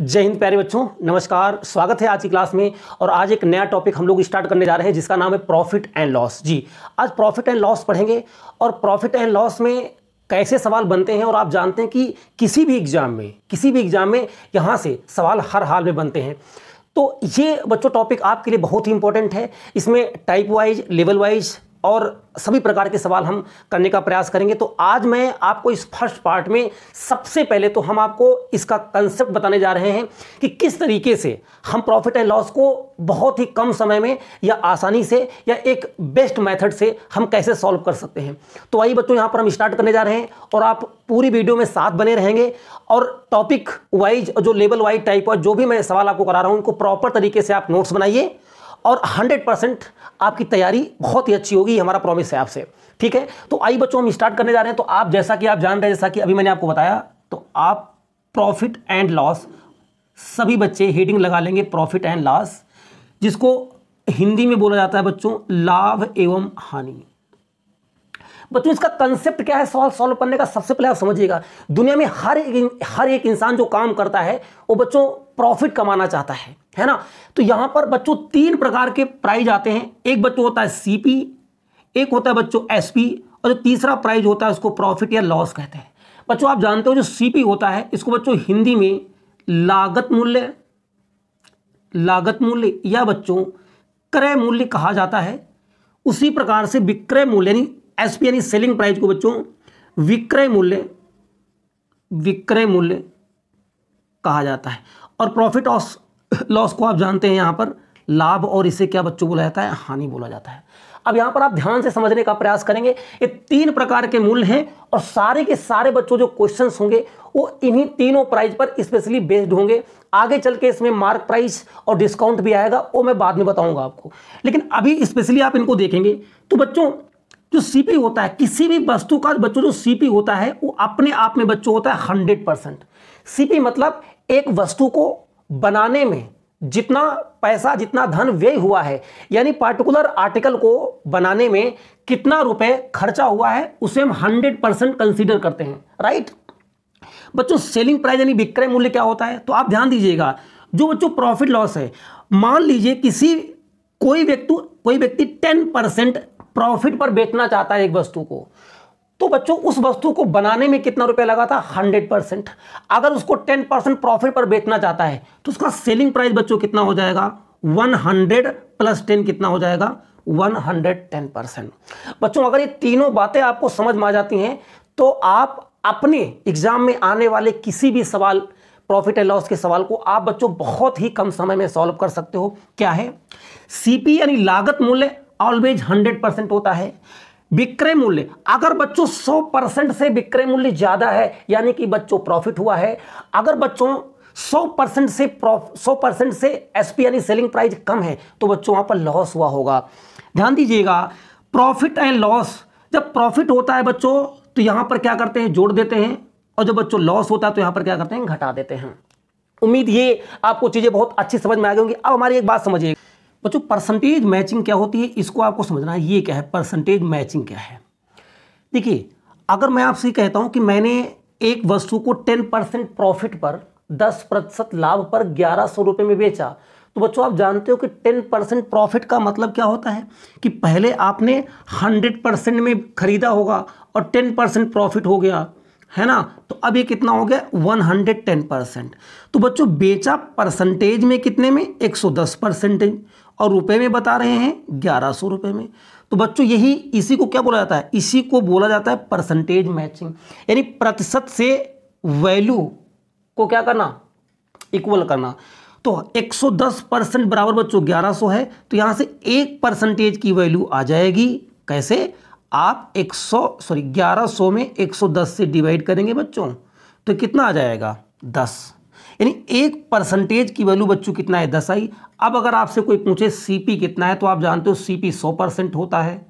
जय हिंद प्यारे बच्चों नमस्कार स्वागत है आज की क्लास में और आज एक नया टॉपिक हम लोग स्टार्ट करने जा रहे हैं जिसका नाम है प्रॉफिट एंड लॉस जी आज प्रॉफिट एंड लॉस पढ़ेंगे और प्रॉफिट एंड लॉस में कैसे सवाल बनते हैं और आप जानते हैं कि किसी भी एग्जाम में किसी भी एग्जाम में यहाँ से सवाल हर हाल में बनते हैं तो ये बच्चों टॉपिक आपके लिए बहुत ही इंपॉर्टेंट है इसमें टाइप वाइज लेवल वाइज और सभी प्रकार के सवाल हम करने का प्रयास करेंगे तो आज मैं आपको इस फर्स्ट पार्ट में सबसे पहले तो हम आपको इसका कंसेप्ट बताने जा रहे हैं कि किस तरीके से हम प्रॉफिट एंड लॉस को बहुत ही कम समय में या आसानी से या एक बेस्ट मेथड से हम कैसे सॉल्व कर सकते हैं तो आइए बच्चों यहाँ पर हम स्टार्ट करने जा रहे हैं और आप पूरी वीडियो में साथ बने रहेंगे और टॉपिक वाइज जो लेवल वाइज टाइप और जो भी मैं सवाल आपको करा रहा हूँ उनको प्रॉपर तरीके से आप नोट्स बनाइए और 100 परसेंट आपकी तैयारी बहुत ही अच्छी होगी हमारा प्रॉमिस है आपसे ठीक है तो आई बच्चों हम स्टार्ट करने जा रहे हैं तो आप जैसा कि आप जान रहे हैं जैसा कि अभी मैंने आपको बताया तो आप प्रॉफिट एंड लॉस सभी बच्चे हेडिंग लगा लेंगे प्रॉफिट एंड लॉस जिसको हिंदी में बोला जाता है बच्चों लाभ एवं हानि बच्चों इसका कंसेप्ट क्या है सॉल्व सॉल्व करने का सबसे पहले आप समझिएगा दुनिया में हर एक हर एक इंसान जो काम करता है वो बच्चों प्रॉफिट कमाना चाहता है है ना तो यहां पर बच्चों तीन प्रकार के प्राइज आते हैं एक बच्चों होता है सीपी एक होता है बच्चों एसपी और जो तीसरा प्राइज होता है उसको प्रॉफिट या लॉस कहते हैं बच्चों आप जानते हो जो सीपी होता है इसको बच्चों हिंदी में लागत मूल्य लागत मूल्य या बच्चों क्रय मूल्य कहा जाता है उसी प्रकार से विक्रय मूल्य यानी एस पी यानी सेलिंग प्राइस को बच्चों विक्रय मूल्य विक्रय मूल्य कहा जाता है और प्रॉफिट ऑफ लॉस को आप जानते हैं यहाँ पर लाभ और इसे क्या बच्चों बोला जाता है हानि बोला जाता है अब यहाँ पर आप ध्यान से समझने का प्रयास करेंगे ये तीन प्रकार के मूल्य हैं और सारे के सारे बच्चों जो क्वेश्चन होंगे वो इन्हीं तीनों प्राइज पर स्पेशली बेस्ड होंगे आगे चल के इसमें मार्क प्राइस और डिस्काउंट भी आएगा वो मैं बाद में बताऊंगा आपको लेकिन अभी स्पेशली आप इनको देखेंगे तो बच्चों जो सीपी होता है किसी भी वस्तु का बच्चों जो सीपी होता है वो अपने आप में बच्चों होता है हंड्रेड परसेंट सीपी मतलब एक वस्तु को बनाने में जितना पैसा जितना धन व्यय हुआ है यानी पार्टिकुलर आर्टिकल को बनाने में कितना रुपए खर्चा हुआ है उसे हम हंड्रेड परसेंट कंसिडर करते हैं राइट बच्चों सेलिंग प्राइस यानी विक्रय मूल्य क्या होता है तो आप ध्यान दीजिएगा जो बच्चों प्रॉफिट लॉस है मान लीजिए किसी कोई व्यक्ति कोई व्यक्ति टेन परसेंट प्रॉफिट पर बेचना चाहता है एक वस्तु को तो बच्चों उस वस्तु को बनाने में कितना रुपया लगा था हंड्रेड परसेंट अगर उसको टेन परसेंट प्रॉफिट पर बेचना चाहता है तो उसका सेलिंग प्राइस बच्चों कितना हो जाएगा वन हंड्रेड प्लस टेन कितना हो जाएगा वन हंड्रेड टेन परसेंट बच्चों अगर ये तीनों बातें आपको समझ में आ जाती हैं तो आप अपने एग्जाम में आने वाले किसी भी सवाल प्रॉफिट एंड लॉस के सवाल को आप बच्चों बहुत ही कम समय में सॉल्व कर सकते हो क्या है सीपी e यानी लागत मूल्य ऑलवेज 100 परसेंट होता है विक्रय मूल्य अगर बच्चों 100 परसेंट से विक्रय मूल्य ज़्यादा है यानी कि बच्चों प्रॉफिट हुआ है अगर बच्चों 100 परसेंट से सौ परसेंट से एस यानी सेलिंग प्राइस कम है तो बच्चों वहां पर लॉस हुआ होगा ध्यान दीजिएगा प्रॉफिट एंड लॉस जब प्रॉफिट होता है बच्चों तो यहां पर क्या करते हैं जोड़ देते हैं और जब बच्चों लॉस होता है तो यहां पर क्या करते हैं घटा देते हैं उम्मीद ये आपको चीज़ें बहुत अच्छी समझ में आ गई होंगी अब हमारी एक बात समझिएगा बच्चों परसेंटेज मैचिंग क्या होती है इसको आपको समझना है ये क्या है परसेंटेज मैचिंग क्या है देखिए अगर मैं आपसे कहता हूं कि मैंने एक वस्तु को टेन परसेंट प्रॉफिट पर दस प्रतिशत लाभ पर ग्यारह सौ रुपये में बेचा तो बच्चों आप जानते हो कि टेन परसेंट प्रॉफिट का मतलब क्या होता है कि पहले आपने हंड्रेड परसेंट में खरीदा होगा और टेन परसेंट प्रॉफिट हो गया है ना तो अब ये कितना हो गया वन हंड्रेड टेन परसेंट तो बच्चों बेचा परसेंटेज में कितने में एक सौ दस परसेंटेज और रुपए में बता रहे हैं ग्यारह सौ रुपये में तो बच्चों यही इसी को क्या बोला जाता है इसी को बोला जाता है परसेंटेज मैचिंग यानी प्रतिशत से वैल्यू को क्या करना इक्वल करना तो 110 परसेंट बराबर बच्चों 1100 है तो यहां से एक परसेंटेज की वैल्यू आ जाएगी कैसे आप 100 सॉरी 1100 में 110 से डिवाइड करेंगे बच्चों तो कितना आ जाएगा दस यानी एक परसेंटेज की वैल्यू बच्चों कितना है दस आई अब अगर आपसे कोई पूछे सीपी कितना है तो आप जानते हो सीपी सौ परसेंट होता है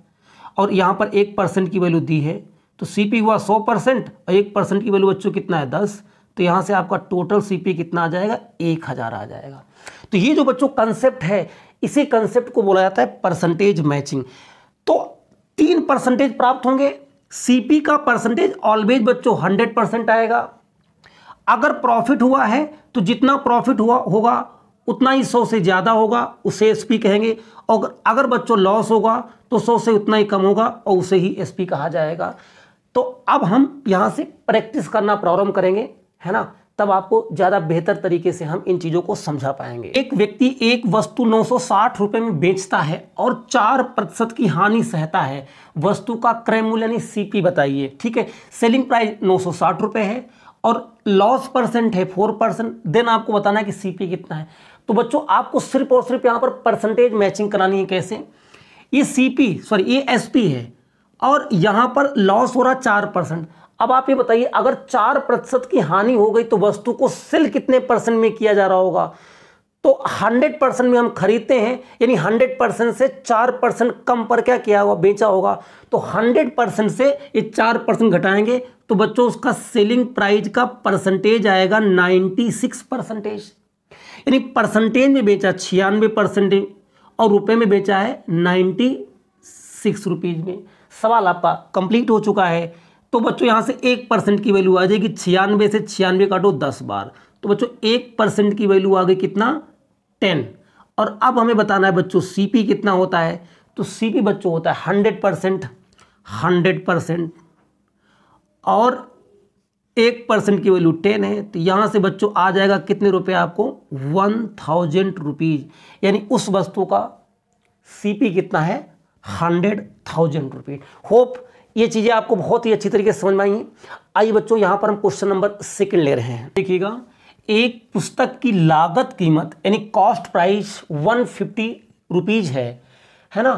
और यहाँ पर एक परसेंट की वैल्यू दी है तो सीपी हुआ सौ परसेंट और एक परसेंट की वैल्यू बच्चों कितना है दस तो यहाँ से आपका टोटल सी कितना आ जाएगा एक आ जाएगा तो ये जो बच्चों कंसेप्ट है इसी कंसेप्ट को बोला जाता है परसेंटेज मैचिंग तो तीन परसेंटेज प्राप्त होंगे सीपी का परसेंटेज ऑलवेज बच्चों हंड्रेड परसेंट आएगा अगर प्रॉफिट हुआ है तो जितना प्रॉफिट हुआ होगा उतना ही सौ से ज़्यादा होगा उसे एसपी कहेंगे और अगर बच्चों लॉस होगा तो सौ से उतना ही कम होगा और उसे ही एसपी कहा जाएगा तो अब हम यहाँ से प्रैक्टिस करना प्रारंभ करेंगे है ना तब आपको ज़्यादा बेहतर तरीके से हम इन चीज़ों को समझा पाएंगे एक व्यक्ति एक वस्तु नौ सौ में बेचता है और चार प्रतिशत की हानि सहता है वस्तु का क्रय मूल्य यानी सी बताइए ठीक है सेलिंग प्राइस नौ सौ है और लॉस परसेंट है फोर परसेंट देन आपको बताना है कि सीपी कितना है तो बच्चों आपको सिर्फ और सिर्फ यहां पर परसेंटेज मैचिंग करानी है कैसे ये सीपी सॉरी ये एसपी है और यहां पर लॉस हो रहा चार परसेंट अब आप ये बताइए अगर चार प्रतिशत की हानि हो गई तो वस्तु को सेल कितने परसेंट में किया जा रहा होगा तो 100 परसेंट में हम खरीदते हैं यानी 100 परसेंट से 4 परसेंट कम पर क्या किया हुआ बेचा होगा तो 100 परसेंट से ये 4 परसेंट घटाएंगे तो बच्चों उसका सेलिंग प्राइस का परसेंटेज आएगा 96 परसेंटेज यानी परसेंटेज में बेचा छियानवे परसेंटेज और रुपए में बेचा है नाइन्टी सिक्स रुपीज़ में सवाल आपका कंप्लीट हो चुका है तो बच्चों यहां से एक परसेंट की वैल्यू आ जाएगी छियानवे से छियानवे काटो दस बार तो बच्चों एक परसेंट की वैल्यू आ गई कितना टेन और अब हमें बताना है बच्चों सीपी कितना होता है तो सीपी बच्चों होता है हंड्रेड परसेंट हंड्रेड परसेंट और एक परसेंट की वैल्यू टेन है तो यहाँ से बच्चों आ जाएगा कितने रुपये आपको वन थाउजेंड रुपीज़ यानी उस वस्तु का सीपी कितना है हंड्रेड थाउजेंड रुपीज़ होप ये चीज़ें आपको बहुत ही अच्छी तरीके से समझ में आई आइए बच्चों यहाँ पर हम क्वेश्चन नंबर सेकेंड ले रहे हैं देखिएगा एक पुस्तक की लागत कीमत यानी cost price one fifty rupees है है ना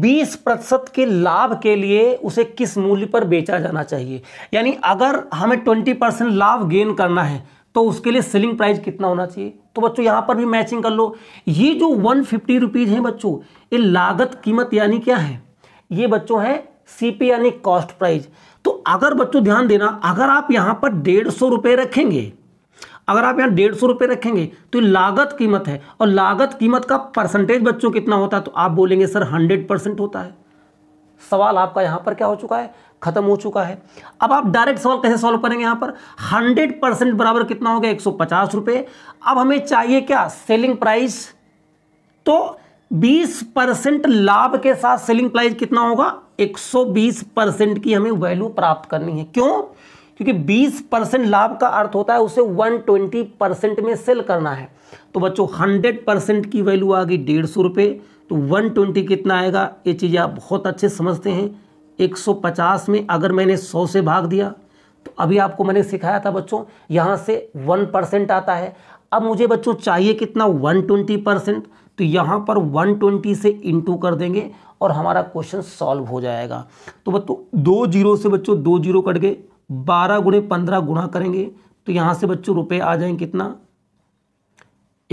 20 प्रतिशत के लाभ के लिए उसे किस मूल्य पर बेचा जाना चाहिए यानी अगर हमें 20 परसेंट लाभ गेन करना है तो उसके लिए सेलिंग प्राइस कितना होना चाहिए तो बच्चों यहाँ पर भी मैचिंग कर लो ये जो वन फिफ्टी रुपीज़ है बच्चों ये लागत कीमत यानी क्या है ये बच्चों है सीपी यानी कॉस्ट प्राइस तो अगर बच्चों ध्यान देना अगर आप यहाँ पर डेढ़ सौ रुपये रखेंगे अगर आप यहाँ डेढ़ सौ रुपये रखेंगे तो लागत कीमत है और लागत कीमत का परसेंटेज बच्चों कितना होता है तो आप बोलेंगे सर हंड्रेड परसेंट होता है सवाल आपका यहाँ पर क्या हो चुका है खत्म हो चुका है अब आप डायरेक्ट सवाल कैसे सॉल्व करेंगे यहाँ पर हंड्रेड परसेंट बराबर कितना हो गया एक रुपए अब हमें चाहिए क्या सेलिंग प्राइस तो बीस परसेंट लाभ के साथ सेलिंग प्राइस कितना होगा बीस परसेंट की हमें वैल्यू प्राप्त करनी है क्यों क्योंकि 20 परसेंट लाभ का अर्थ होता है उसे 120 परसेंट में सेल करना है तो बच्चों 100 परसेंट की वैल्यू आ गई डेढ़ सौ रुपये तो 120 कितना आएगा ये चीज़ें आप बहुत अच्छे समझते हैं 150 में अगर मैंने 100 से भाग दिया तो अभी आपको मैंने सिखाया था बच्चों यहाँ से वन परसेंट आता है अब मुझे बच्चों चाहिए कितना वन परसेंट तो यहाँ पर 120 से इंटू कर देंगे और हमारा क्वेश्चन सॉल्व हो जाएगा तो बच्चों दो जीरो से बच्चों दो जीरो कट गए बारह गुणे पंद्रह गुणा करेंगे तो यहां से बच्चों रुपए आ जाएंगे कितना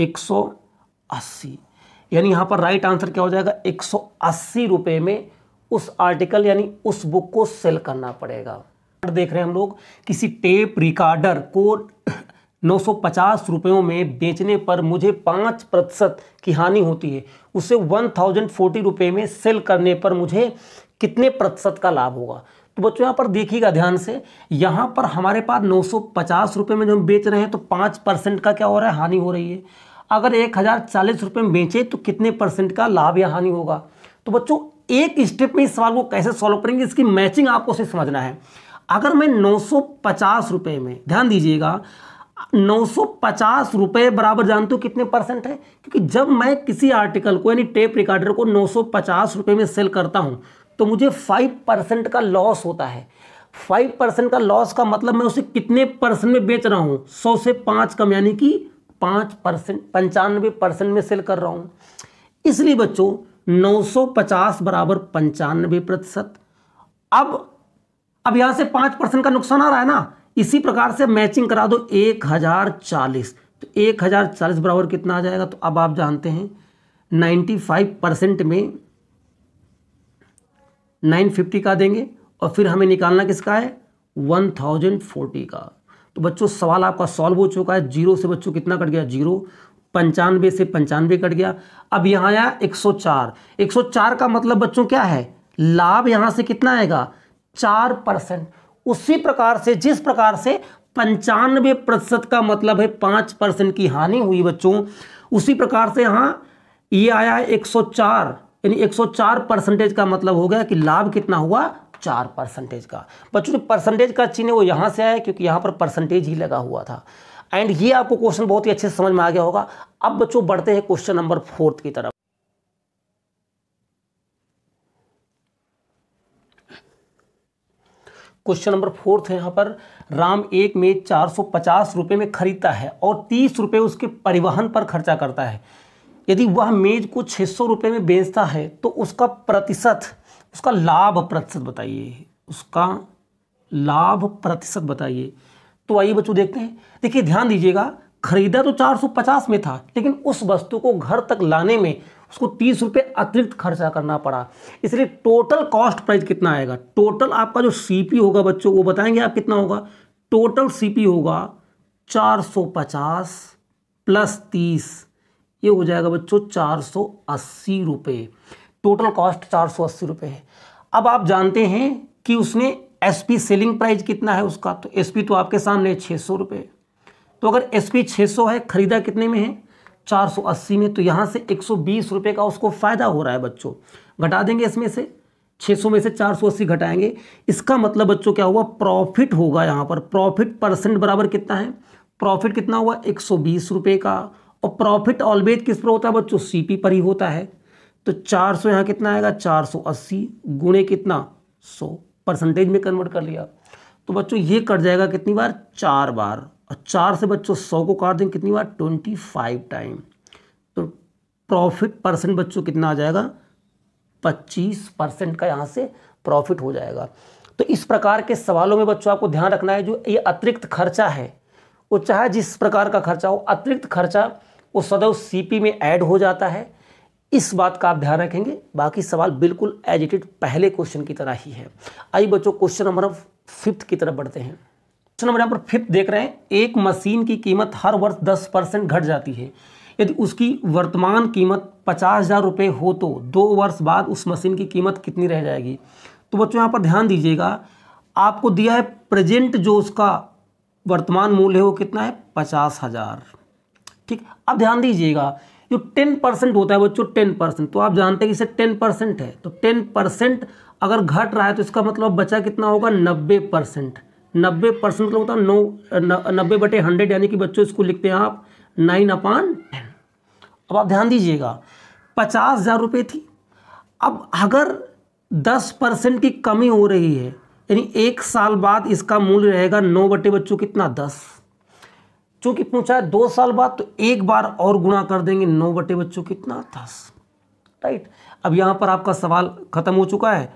एक सौ अस्सी यानी यहां पर राइट आंसर क्या हो जाएगा एक सौ अस्सी में उस आर्टिकल यानी उस बुक को सेल करना पड़ेगा देख रहे हैं हम लोग किसी टेप रिकॉर्डर को नौ सौ रुपयों में बेचने पर मुझे पाँच प्रतिशत की हानि होती है उसे वन थाउजेंड फोर्टी रुपए में सेल करने पर मुझे कितने प्रतिशत का लाभ होगा तो बच्चों यहाँ पर देखिएगा ध्यान से यहाँ पर हमारे पास नौ सौ पचास रुपये में जो हम बेच रहे हैं तो पाँच परसेंट का क्या हो रहा है हानि हो रही है अगर एक हज़ार चालीस रुपये में बेचें तो कितने परसेंट का लाभ या हानि होगा तो बच्चों एक स्टेप में इस सवाल को कैसे सॉल्व करेंगे इसकी मैचिंग आपको उसे समझना है अगर मैं नौ सौ पचास रुपये में ध्यान दीजिएगा नौ सौ पचास रुपये बराबर जानते हो कितने परसेंट है क्योंकि जब मैं किसी आर्टिकल को यानी टेप रिकॉर्डर को नौ सौ पचास रुपये में सेल करता हूँ तो मुझे फाइव परसेंट का लॉस होता है फाइव परसेंट का लॉस का मतलब मैं उसे कितने परसेंट में बेच रहा हूँ सौ से पाँच कम यानी कि पाँच परसेंट पंचानवे परसेंट में सेल कर रहा हूँ इसलिए बच्चों 950 बराबर पंचानवे प्रतिशत अब अब यहाँ से पाँच परसेंट का नुकसान आ रहा है ना इसी प्रकार से मैचिंग करा दो एक हज़ार चालीस तो एक हज़ार चालीस बराबर कितना आ जाएगा तो अब आप जानते हैं नाइन्टी फाइव परसेंट में नाइन फिफ्टी का देंगे और फिर हमें निकालना किसका है वन थाउजेंड फोर्टी का तो बच्चों सवाल आपका सॉल्व हो चुका है जीरो से बच्चों कितना कट गया जीरो पंचानवे से पंचानवे कट गया अब यहाँ आया 104 104 का मतलब बच्चों क्या है लाभ यहाँ से कितना आएगा चार परसेंट उसी प्रकार से जिस प्रकार से पंचानवे प्रतिशत का मतलब है पाँच परसेंट की हानि हुई बच्चों उसी प्रकार से यहाँ ये एक आया चार यानी 104 परसेंटेज का मतलब हो गया कि लाभ कितना हुआ चार परसेंटेज का बच्चों परसेंटेज का चिन्ह वो यहाँ से आया क्योंकि यहाँ पर परसेंटेज ही लगा हुआ था एंड ये आपको क्वेश्चन बहुत ही अच्छे से समझ में आ गया होगा अब बच्चों बढ़ते हैं क्वेश्चन नंबर फोर्थ की तरफ क्वेश्चन नंबर फोर्थ है यहाँ पर राम एक में चार सौ पचास रुपये में खरीदता है और तीस रुपये उसके परिवहन पर खर्चा करता है यदि वह मेज को छः सौ रुपये में बेचता है तो उसका प्रतिशत उसका लाभ प्रतिशत बताइए उसका लाभ प्रतिशत बताइए तो आइए बच्चों देखते हैं देखिए ध्यान दीजिएगा खरीदा तो 450 में था लेकिन उस वस्तु को घर तक लाने में उसको तीस रुपये अतिरिक्त खर्चा करना पड़ा इसलिए टोटल कॉस्ट प्राइस कितना आएगा टोटल आपका जो सीपी होगा बच्चों वो बताएंगे आप कितना होगा टोटल सीपी होगा पचास प्लस तीस ये हो जाएगा बच्चों चार सौ अस्सी रुपये टोटल कॉस्ट चार सौ अस्सी रुपये है अब आप जानते हैं कि उसने एस पी सेलिंग प्राइस कितना है उसका तो एस पी तो आपके सामने छः सौ रुपये तो अगर एस पी छः सौ है ख़रीदा कितने में है चार सौ अस्सी में तो यहाँ से एक सौ बीस रुपये का उसको फ़ायदा हो रहा है बच्चों घटा देंगे इसमें से छः सौ में से चार सौ अस्सी घटाएंगे इसका मतलब बच्चों क्या हुआ प्रॉफिट होगा यहाँ पर प्रॉफिट परसेंट बराबर कितना है प्रॉफिट कितना हुआ एक सौ बीस रुपये का और प्रॉफिट ऑलवेज किस पर होता है बच्चों सीपी पर ही होता है तो 400 यहाँ कितना आएगा 480 गुणे कितना 100 परसेंटेज में कन्वर्ट कर लिया तो बच्चों ये कट जाएगा कितनी बार चार बार और चार से बच्चों सौ को काट देंगे कितनी बार ट्वेंटी फाइव टाइम तो प्रॉफिट परसेंट बच्चों कितना आ जाएगा पच्चीस परसेंट का यहाँ से प्रॉफिट हो जाएगा तो इस प्रकार के सवालों में बच्चों आपको ध्यान रखना है जो ये अतिरिक्त खर्चा है वो चाहे जिस प्रकार का खर्चा हो अतिरिक्त खर्चा वो सदैव सीपी में ऐड हो जाता है इस बात का आप ध्यान रखेंगे बाकी सवाल बिल्कुल एजिटेड पहले क्वेश्चन की तरह ही है आई बच्चों क्वेश्चन नंबर फिफ्थ की तरफ बढ़ते हैं क्वेश्चन नंबर यहाँ पर फिफ्थ देख रहे हैं एक मशीन की कीमत हर वर्ष दस परसेंट घट जाती है यदि उसकी वर्तमान कीमत पचास हज़ार रुपये हो तो दो वर्ष बाद उस मशीन की कीमत कितनी रह जाएगी तो बच्चों यहाँ पर ध्यान दीजिएगा आपको दिया है प्रेजेंट जो उसका वर्तमान मूल्य है वो कितना है पचास हज़ार ठीक अब ध्यान दीजिएगा जो टेन परसेंट होता है बच्चों टेन परसेंट तो आप जानते हैं कि इसे टेन परसेंट है तो टेन परसेंट अगर घट रहा है तो इसका मतलब बचा कितना होगा नब्बे परसेंट नब्बे परसेंट मतलब होता है नौ नब्बे बटे हंड्रेड यानी कि बच्चों इसको लिखते हैं आप नाइन अपान टेन अब आप ध्यान दीजिएगा पचास हज़ार रुपये थी अब अगर दस परसेंट की कमी हो रही है यानी एक साल बाद इसका मूल्य रहेगा नौ बटे बच्चों कितना दस चूंकि पूछा है दो साल बाद तो एक बार और गुणा कर देंगे नौ बटे बच्चों कितना दस राइट अब यहाँ पर आपका सवाल खत्म हो चुका है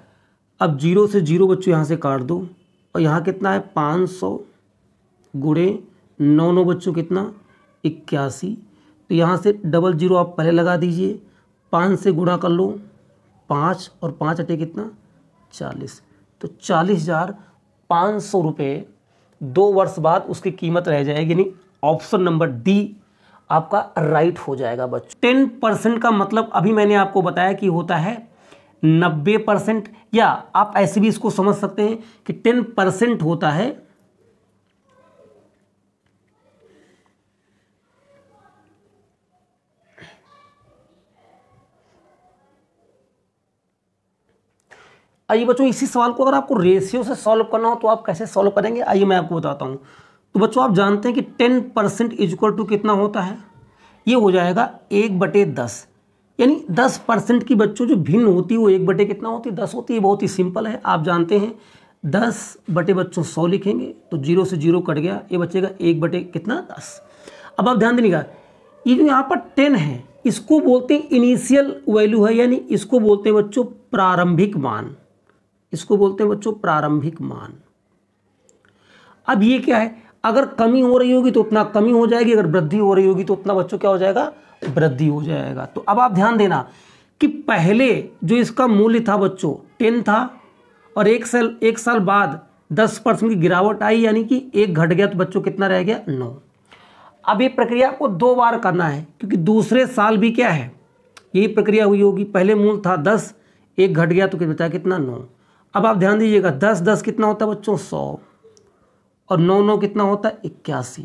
अब जीरो से जीरो बच्चों यहाँ से काट दो और यहाँ कितना है पाँच सौ गुड़े नौ नौ बच्चों कितना इक्यासी तो यहाँ से डबल जीरो आप पहले लगा दीजिए पाँच से गुणा कर लो पाँच और पाँच अटे कितना चालीस तो चालीस हज़ार पाँच सौ रुपये दो वर्ष बाद उसकी कीमत रह जाएगी नहीं ऑप्शन नंबर डी आपका राइट हो जाएगा बच्चों टेन परसेंट का मतलब अभी मैंने आपको बताया कि होता है नब्बे परसेंट या आप ऐसे भी इसको समझ सकते हैं कि टेन परसेंट होता है आइए बच्चों इसी सवाल को अगर आपको रेशियो से सॉल्व करना हो तो आप कैसे सॉल्व करेंगे आइए मैं आपको बताता हूं तो बच्चों आप जानते हैं कि ten percent is equal to कितना होता है ये हो जाएगा एक बटे दस यानी दस परसेंट की बच्चों जो भिन्न होती है वो एक बटे कितना होती है दस होती है बहुत ही सिंपल है आप जानते हैं दस बटे बच्चों सौ लिखेंगे तो जीरो से जीरो कट गया ये बचेगा एक बटे कितना दस अब आप ध्यान देने का ये जो यहाँ पर टेन है इसको बोलते हैं इनिशियल वैल्यू है यानी इसको बोलते हैं बच्चों प्रारंभिक मान इसको बोलते हैं बच्चों प्रारंभिक मान अब ये क्या है अगर कमी हो रही होगी तो उतना कमी हो जाएगी अगर वृद्धि हो रही होगी तो उतना बच्चों क्या हो जाएगा वृद्धि हो जाएगा तो अब आप ध्यान देना कि पहले जो इसका मूल्य था बच्चों टेन था और एक साल एक साल बाद दस परसेंट की गिरावट आई यानी कि एक घट गया तो बच्चों कितना रह गया नौ अब ये प्रक्रिया आपको दो बार करना है क्योंकि दूसरे साल भी क्या है यही प्रक्रिया हुई होगी पहले मूल था दस एक घट गया तो बताया कितना नौ अब आप ध्यान दीजिएगा दस दस कितना होता है बच्चों सौ और नौ नौ कितना होता है इक्यासी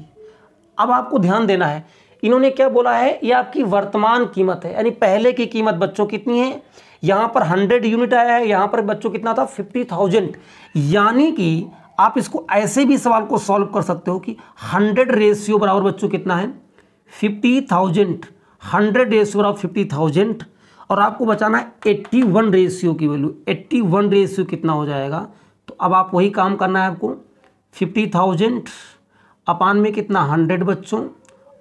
अब आपको ध्यान देना है इन्होंने क्या बोला है ये आपकी वर्तमान कीमत है यानी पहले की कीमत बच्चों कितनी है यहाँ पर हंड्रेड यूनिट आया है यहाँ पर बच्चों कितना था फिफ्टी थाउजेंड यानी कि आप इसको ऐसे भी सवाल को सॉल्व कर सकते हो कि हंड्रेड रेशियो बराबर बच्चों कितना है फिफ्टी थाउजेंड हंड्रेड रेशियो बराबर फिफ्टी थाउजेंड और आपको बचाना है एट्टी वन रेशियो की वैल्यू एट्टी वन रेशियो कितना हो जाएगा तो अब आप वही काम करना है आपको फिफ्टी थाउजेंड अपान में कितना हंड्रेड बच्चों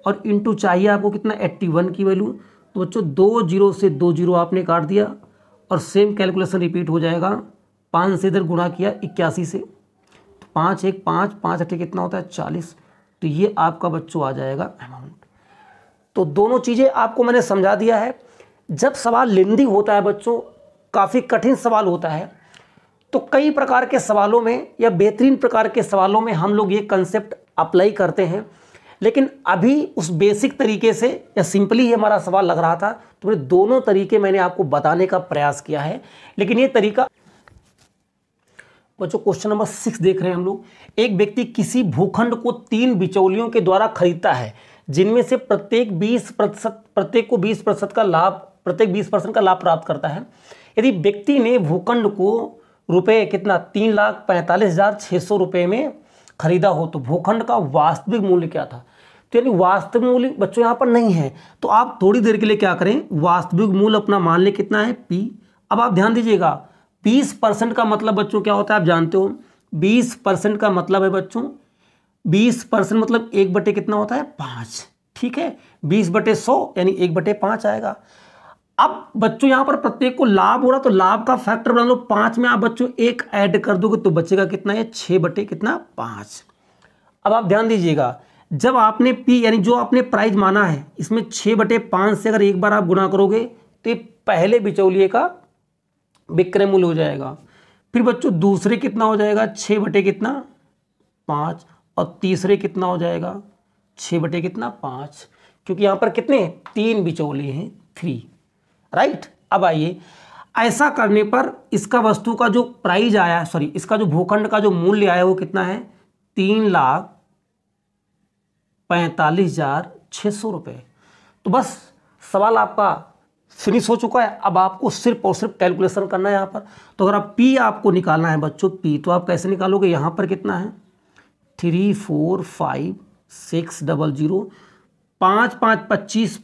और इनटू चाहिए आपको कितना एट्टी वन की वैल्यू तो बच्चों दो जीरो से दो जीरो आपने काट दिया और सेम कैलकुलेशन रिपीट हो जाएगा पाँच से इधर गुणा किया इक्यासी से तो पाँच एक पाँच पाँच अट्ठे कितना होता है चालीस तो ये आपका बच्चों आ जाएगा अमाउंट तो दोनों चीज़ें आपको मैंने समझा दिया है जब सवाल लेंदी होता है बच्चों काफ़ी कठिन सवाल होता है तो कई प्रकार के सवालों में या बेहतरीन प्रकार के सवालों में हम लोग ये कंसेप्ट अप्लाई करते हैं लेकिन अभी उस बेसिक तरीके से या सिंपली ही हमारा सवाल लग रहा था तो मैंने दोनों तरीके मैंने आपको बताने का प्रयास किया है लेकिन ये तरीका बच्चों क्वेश्चन नंबर सिक्स देख रहे हैं हम लोग एक व्यक्ति किसी भूखंड को तीन बिचौलियों के द्वारा खरीदता है जिनमें से प्रत्येक बीस प्रतिशत प्रत्येक को बीस प्रतिशत का लाभ प्रत्येक बीस परसेंट का लाभ प्राप्त करता है यदि व्यक्ति ने भूखंड को रुपये कितना तीन लाख पैंतालीस हज़ार छः सौ रुपये में खरीदा हो तो भूखंड का वास्तविक मूल्य क्या था तो यानी वास्तविक मूल्य बच्चों यहाँ पर नहीं है तो आप थोड़ी देर के लिए क्या करें वास्तविक मूल्य अपना मान लें कितना है पी अब आप ध्यान दीजिएगा बीस परसेंट का मतलब बच्चों क्या होता है आप जानते हो बीस परसेंट का मतलब है बच्चों बीस परसेंट मतलब एक बटे कितना होता है पाँच ठीक है बीस बटे सौ यानी एक बटे पाँच आएगा अब बच्चों यहां पर प्रत्येक को लाभ हो रहा तो लाभ का फैक्टर बना लो पांच में आप बच्चों एक ऐड कर दोगे तो बचेगा कितना है छह बटे कितना पांच अब आप ध्यान दीजिएगा जब आपने पी यानी जो आपने प्राइज माना है इसमें छह बटे पांच से अगर एक बार आप गुना करोगे तो ये पहले बिचौलिए का विक्रय मूल्य हो जाएगा फिर बच्चों दूसरे कितना हो जाएगा छह बटे कितना पांच और तीसरे कितना हो जाएगा छह बटे कितना पांच क्योंकि यहां पर कितने तीन बिचौलिए हैं थ्री राइट अब आइए ऐसा करने पर इसका वस्तु का जो प्राइज आया सॉरी इसका जो भूखंड का जो मूल्य आया वो कितना है तीन लाख पैंतालीस हजार छः सौ रुपये तो बस सवाल आपका फिनिश हो चुका है अब आपको सिर्फ और सिर्फ कैलकुलेशन करना है यहाँ पर तो अगर आप पी आपको निकालना है बच्चों पी तो आप कैसे निकालोगे यहाँ पर कितना है three four five six double zero पाँच पाँच पच्चीस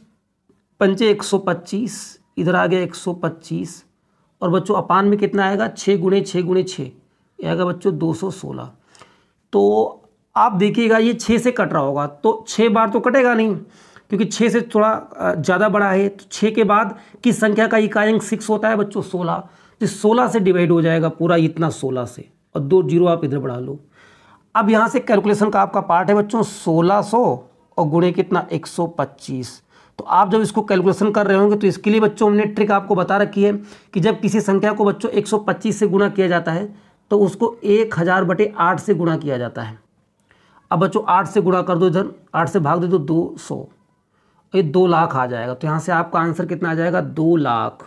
पंचे एक सौ पच्चीस इधर आ गया 125 और बच्चों अपान में कितना आएगा छः गुणे छः गुणे छः आएगा बच्चों 216 तो आप देखिएगा ये छः से कट रहा होगा तो छः बार तो कटेगा नहीं क्योंकि छः से थोड़ा ज़्यादा बड़ा है तो छः के बाद किस संख्या का इकायंक सिक्स होता है बच्चों सोलह तो सोलह से डिवाइड हो जाएगा पूरा इतना सोलह से और दो जीरो आप इधर बढ़ा लो अब यहाँ से कैलकुलेशन का आपका पार्ट है बच्चों सोलह सौ सो और गुणे कितना एक सौ पच्चीस तो आप जब इसको कैलकुलेशन कर रहे होंगे तो इसके लिए बच्चों हमने ट्रिक आपको बता रखी है कि जब किसी संख्या को बच्चों 125 से गुणा किया जाता है तो उसको एक हज़ार बटे आठ से गुणा किया जाता है अब बच्चों आठ से गुणा कर दो इधर आठ से भाग दे दो दो सौ ये दो लाख आ जाएगा तो यहाँ से आपका आंसर कितना आ जाएगा दो लाख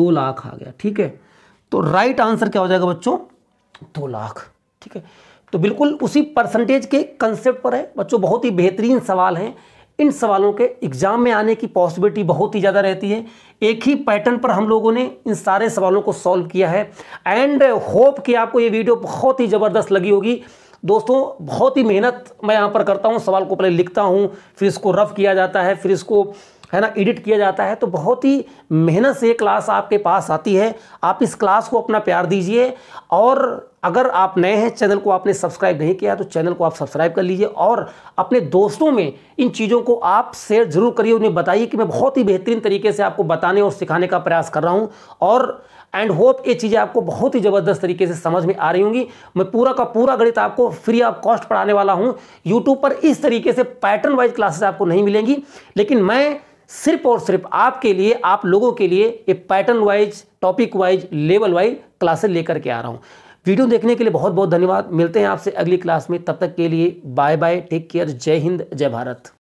दो लाख आ गया ठीक है तो राइट आंसर क्या हो जाएगा बच्चों दो लाख ठीक है तो बिल्कुल उसी परसेंटेज के कंसेप्ट पर है बच्चों बहुत ही बेहतरीन सवाल हैं इन सवालों के एग्ज़ाम में आने की पॉसिबिलिटी बहुत ही ज़्यादा रहती है एक ही पैटर्न पर हम लोगों ने इन सारे सवालों को सॉल्व किया है एंड होप कि आपको ये वीडियो बहुत ही ज़बरदस्त लगी होगी दोस्तों बहुत ही मेहनत मैं यहाँ पर करता हूँ सवाल को पहले लिखता हूँ फिर इसको रफ़ किया जाता है फिर इसको है ना एडिट किया जाता है तो बहुत ही मेहनत से क्लास आपके पास आती है आप इस क्लास को अपना प्यार दीजिए और अगर आप नए हैं चैनल को आपने सब्सक्राइब नहीं किया तो चैनल को आप सब्सक्राइब कर लीजिए और अपने दोस्तों में इन चीज़ों को आप शेयर ज़रूर करिए उन्हें बताइए कि मैं बहुत ही बेहतरीन तरीके से आपको बताने और सिखाने का प्रयास कर रहा हूँ और एंड होप ये चीज़ें आपको बहुत ही ज़बरदस्त तरीके से समझ में आ रही होंगी मैं पूरा का पूरा गणित आपको फ्री ऑफ कॉस्ट पढ़ाने वाला हूँ यूट्यूब पर इस तरीके से पैटर्न वाइज क्लासेस आपको नहीं मिलेंगी लेकिन मैं सिर्फ और सिर्फ आपके लिए आप लोगों के लिए एक pattern wise topic wise level wise classes लेकर के आ रहा हूँ वीडियो देखने के लिए बहुत बहुत धन्यवाद मिलते हैं आपसे अगली क्लास में तब तक के लिए बाय बाय टेक केयर जय हिंद जय भारत